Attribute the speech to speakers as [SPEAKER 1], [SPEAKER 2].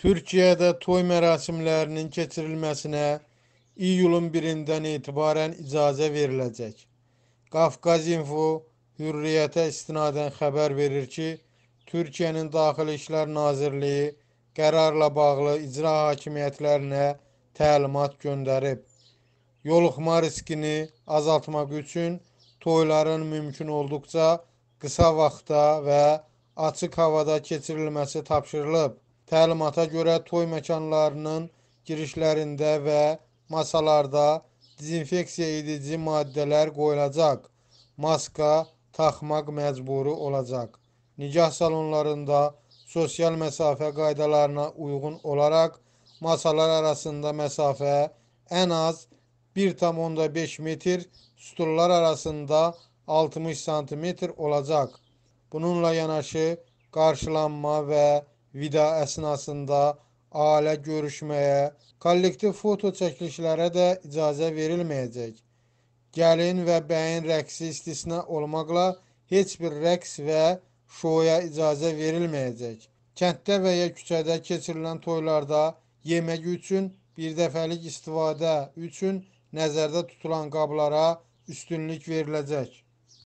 [SPEAKER 1] Türkiyədə toy mərasimlərinin keçirilməsinə iyulun 1-dən etibarən icazə veriləcək. Qafqaz Info Hürriyyətə istinadən xəbər verir ki, Türkiyənin Daxili İşlər Nazirliyi qərarla bağlı icra hakimiyyətlərinə təlimat göndərib. Yoluxma riskini azaltmaq üçün toyların mümkün olduqca qısa vaxtda və açıq havada keçirilməsi tapşırılıb. Təlimata görə toy məkanlarının girişlərində və masalarda dezinfeksiya edici maddələr qoyulacaq. Maska taxmaq məcburi olacaq. Nikah salonlarında sosial məsafə qaydalarına uyğun olaraq masalar arasında məsafə ən az 1,5 metr, stullar arasında 60 sm olacaq. Bununla yanaşı qarşılanma və Vida əsnasında ailə görüşməyə, kollektiv foto çəkilişlərə də icazə verilməyəcək. Gəlin və bəyin rəqsi istisna olmaqla heç bir rəqs və şoya icazə verilməyəcək. Kənddə və ya küçədə keçirilən toylarda yemək üçün bir dəfəlik istifadə üçün nəzərdə tutulan qablara üstünlük veriləcək.